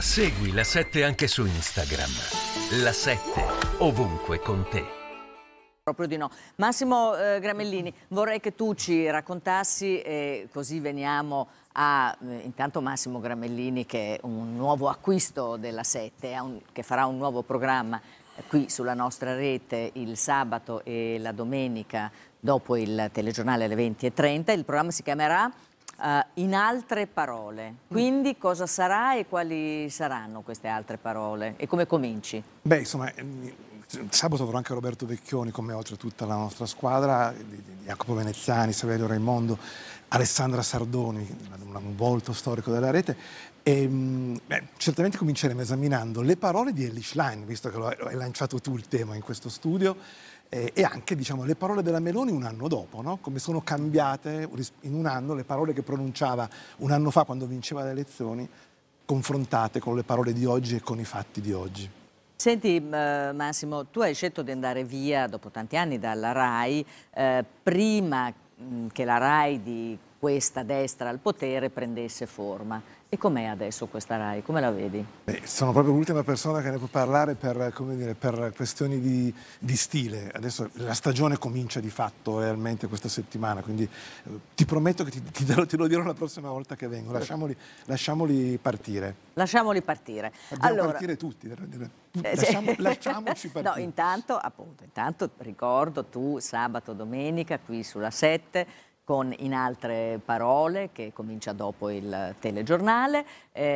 Segui la 7 anche su Instagram. La 7 ovunque con te. Proprio di no. Massimo eh, Gramellini, vorrei che tu ci raccontassi, eh, così veniamo a eh, intanto Massimo Gramellini che è un nuovo acquisto della 7, un, che farà un nuovo programma eh, qui sulla nostra rete il sabato e la domenica dopo il telegiornale alle 20.30. Il programma si chiamerà uh, in altre parole. Quindi cosa sarà e quali saranno queste altre parole e come cominci? Beh, insomma, ehm, Sabato avrò anche Roberto Vecchioni come oltre tutta la nostra squadra, Jacopo Veneziani, Saverio Raimondo, Alessandra Sardoni, un volto storico della rete. E, ehm, beh, certamente cominceremo esaminando le parole di Ellie Schlein, visto che lo hai lanciato tu il tema in questo studio, eh, e anche diciamo, le parole della Meloni un anno dopo, no? come sono cambiate in un anno le parole che pronunciava un anno fa quando vinceva le elezioni, confrontate con le parole di oggi e con i fatti di oggi. Senti eh, Massimo, tu hai scelto di andare via dopo tanti anni dalla RAI, eh, prima che la RAI di questa destra al potere prendesse forma. E com'è adesso questa RAI? Come la vedi? Beh, sono proprio l'ultima persona che ne può parlare per, dire, per questioni di, di, stile. Adesso la stagione comincia di fatto realmente questa settimana, quindi eh, ti prometto che ti, ti, te lo dirò la prossima volta che vengo. Lasciamoli, lasciamoli partire. Lasciamoli partire. Dobbiamo allora... partire tutti. Eh, Lasciamo, lasciamoci partire. No, intanto, appunto, intanto ricordo tu sabato, domenica qui sulla 7 con In altre parole che comincia dopo il telegiornale. Eh,